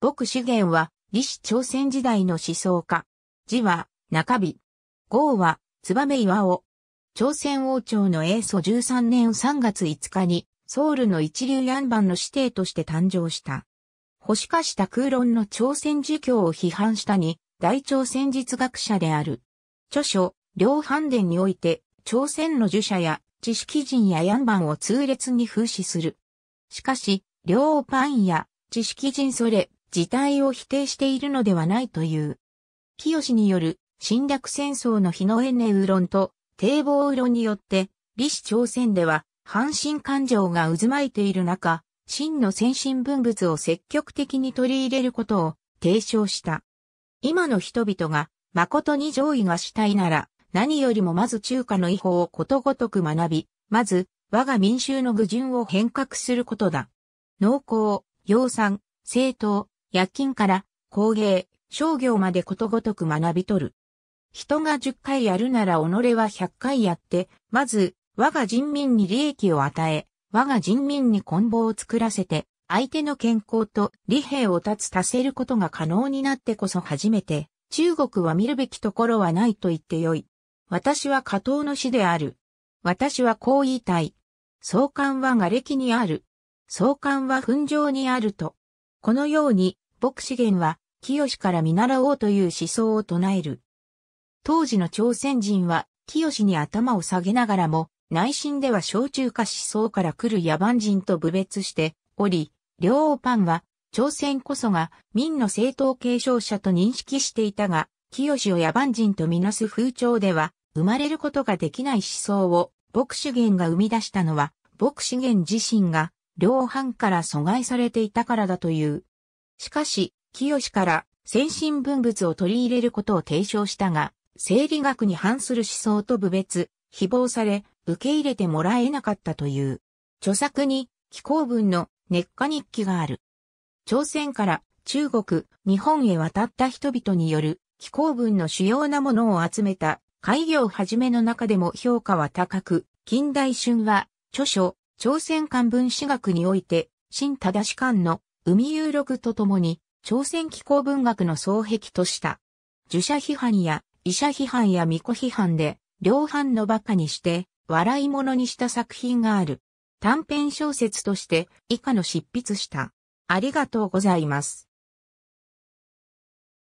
牧主言は、李氏朝鮮時代の思想家。字は、中日。号は、燕岩尾。朝鮮王朝の英祖13年3月5日に、ソウルの一流ヤンバンの指定として誕生した。保守化した空論の朝鮮儒教を批判したに、大朝鮮実学者である。著書、両判伝において、朝鮮の儒者や知識人やヤンバンを痛烈に風刺する。しかし、両パンや知識人それ、事態を否定しているのではないという。清による侵略戦争の日のエネウンと堤防ンによって、李氏朝鮮では、半身感情が渦巻いている中、真の先進文物を積極的に取り入れることを提唱した。今の人々が誠に上位がしたいなら、何よりもまず中華の違法をことごとく学び、まず、我が民衆の愚順を変革することだ。農耕、養蚕、政党、薬勤から工芸、商業までことごとく学び取る。人が10回やるなら己は100回やって、まず、我が人民に利益を与え、我が人民に梱包を作らせて、相手の健康と利平を立つさせることが可能になってこそ初めて、中国は見るべきところはないと言ってよい。私は下等の死である。私はこう言いたい。相関は瓦礫にある。相関は紛状にあると、このように、牧師元は、清から見習おうという思想を唱える。当時の朝鮮人は、清に頭を下げながらも、内心では小中華思想から来る野蛮人と部別しており、両王パンは、朝鮮こそが民の政党継承者と認識していたが、清を野蛮人とみなす風潮では、生まれることができない思想を、牧師元が生み出したのは、牧師元自身が、両藩から阻害されていたからだという。しかし、清から先進文物を取り入れることを提唱したが、生理学に反する思想と部別、誹謗され、受け入れてもらえなかったという。著作に、気候文の熱化日記がある。朝鮮から中国、日本へ渡った人々による気候文の主要なものを集めた、開業はじめの中でも評価は高く、近代春は、著書、朝鮮漢文史学において、新忠史漢の海有力とともに、朝鮮気候文学の双璧とした。儒者批判や、医者批判や巫女批判で、両藩の馬鹿にして、笑い物にした作品がある。短編小説として、以下の執筆した。ありがとうございます。